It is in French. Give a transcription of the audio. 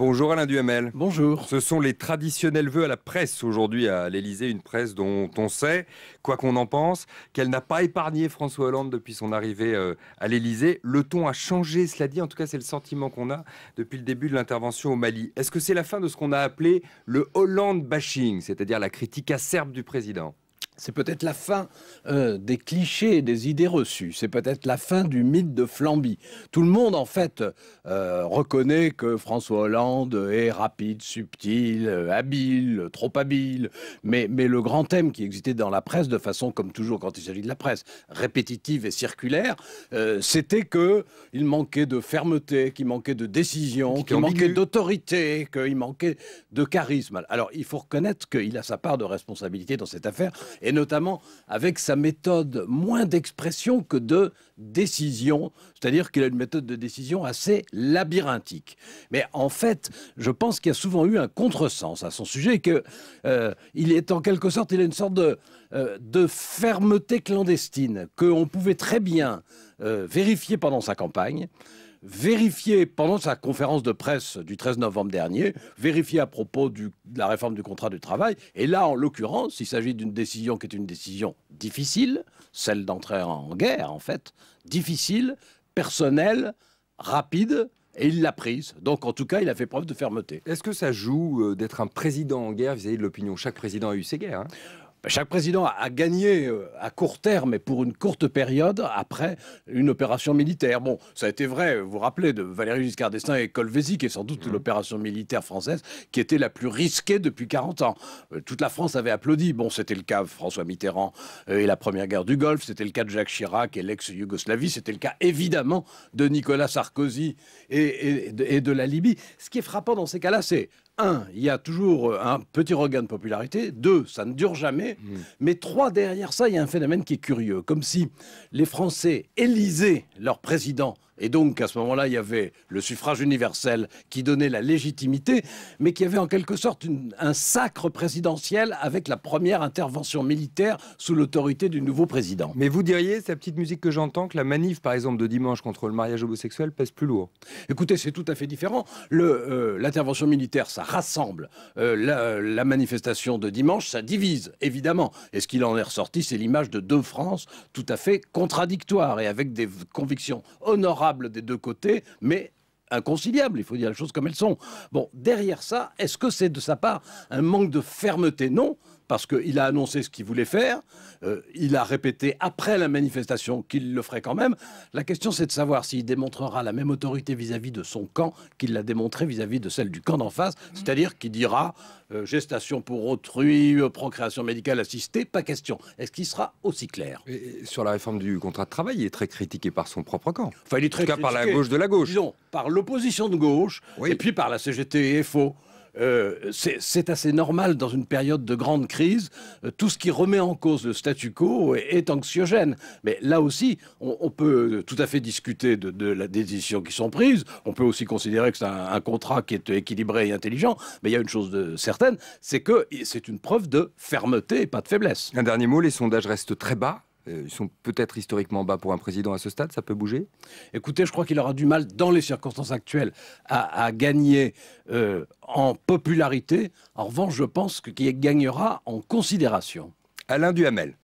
Bonjour Alain Duhamel. Bonjour. Ce sont les traditionnels vœux à la presse aujourd'hui à l'Elysée, une presse dont on sait, quoi qu'on en pense, qu'elle n'a pas épargné François Hollande depuis son arrivée euh, à l'Elysée. Le ton a changé, cela dit, en tout cas c'est le sentiment qu'on a depuis le début de l'intervention au Mali. Est-ce que c'est la fin de ce qu'on a appelé le Hollande bashing, c'est-à-dire la critique acerbe du président c'est peut-être la fin euh, des clichés, des idées reçues. C'est peut-être la fin du mythe de Flamby. Tout le monde, en fait, euh, reconnaît que François Hollande est rapide, subtil, euh, habile, trop habile. Mais, le grand thème qui existait dans la presse, de façon, comme toujours quand il s'agit de la presse, répétitive et circulaire, c'était que il manquait de fermeté, qu'il manquait de décision, qu'il manquait d'autorité, qu'il manquait de charisme. Alors, il faut reconnaître qu'il a sa part de responsabilité dans cette affaire. Et et notamment avec sa méthode moins d'expression que de décision, c'est-à-dire qu'il a une méthode de décision assez labyrinthique. Mais en fait, je pense qu'il y a souvent eu un contresens à son sujet, que euh, il est en quelque sorte, il a une sorte de, euh, de fermeté clandestine qu'on pouvait très bien euh, vérifier pendant sa campagne vérifié pendant sa conférence de presse du 13 novembre dernier, vérifié à propos de la réforme du contrat du travail. Et là, en l'occurrence, il s'agit d'une décision qui est une décision difficile, celle d'entrer en guerre, en fait, difficile, personnelle, rapide, et il l'a prise. Donc, en tout cas, il a fait preuve de fermeté. Est-ce que ça joue euh, d'être un président en guerre vis-à-vis de l'opinion Chaque président a eu ses guerres. Hein chaque président a gagné euh, à court terme et pour une courte période après une opération militaire. Bon, ça a été vrai, vous vous rappelez, de Valéry Giscard d'Estaing et Colvézi, qui est sans doute mmh. l'opération militaire française qui était la plus risquée depuis 40 ans. Euh, toute la France avait applaudi. Bon, c'était le cas de François Mitterrand euh, et la Première Guerre du Golfe, c'était le cas de Jacques Chirac et l'ex-Yougoslavie, c'était le cas évidemment de Nicolas Sarkozy et de la Libye. Ce qui est frappant dans ces cas-là, c'est un, il y a toujours euh, un petit regain de popularité. Deux, ça ne dure jamais. Mm. Mais trois, derrière ça, il y a un phénomène qui est curieux. Comme si les Français élisaient leur président et donc, à ce moment-là, il y avait le suffrage universel qui donnait la légitimité, mais qui avait en quelque sorte un sacre présidentiel avec la première intervention militaire sous l'autorité du nouveau président. Mais vous diriez, cette petite musique que j'entends, que la manif, par exemple, de dimanche contre le mariage homosexuel pèse plus lourd Écoutez, c'est tout à fait différent. Euh, l'intervention militaire, ça rassemble. Euh, la, manifestation de dimanche, ça divise, évidemment. Et ce qu'il en est ressorti, c'est l'image de deux France tout à fait contradictoires et avec des convictions honorables des deux côtés, mais inconciliable, il faut dire les choses comme elles sont. Bon, derrière ça, est-ce que c'est de sa part un manque de fermeté Non, parce qu'il a annoncé ce qu'il voulait faire. Euh, il a répété après la manifestation qu'il le ferait quand même. La question, c'est de savoir s'il démontrera la même autorité vis-à-vis de son camp qu'il l'a démontré vis-à-vis de celle du camp d'en face, mhm. c'est-à-dire qu'il dira euh, gestation pour autrui, euh, procréation médicale assistée, pas question. Est-ce qu'il sera aussi clair Sur la réforme du contrat de travail, il est très critiqué par son propre camp. Enfin, il est très en par la gauche de la gauche. Disons, par l'opposition de gauche et puis par la CGT et FO. Euh, c'est assez normal dans une période de grande crise. Euh, tout ce qui remet en cause le statu quo est, anxiogène. Mais là aussi, on, peut tout à fait discuter de, la, décision qui sont prises. On peut aussi considérer que c'est un, contrat qui est équilibré et intelligent. Mais il y a une chose de certaine, c'est que c'est une preuve de fermeté et pas de faiblesse. Un dernier mot, les sondages restent très bas euh, ils sont peut-être historiquement bas pour un président à ce stade, ça peut bouger Écoutez, je crois qu'il aura du mal, dans les circonstances actuelles, à, gagner euh, en popularité. En revanche, je pense qu'il gagnera en considération. Alain Duhamel.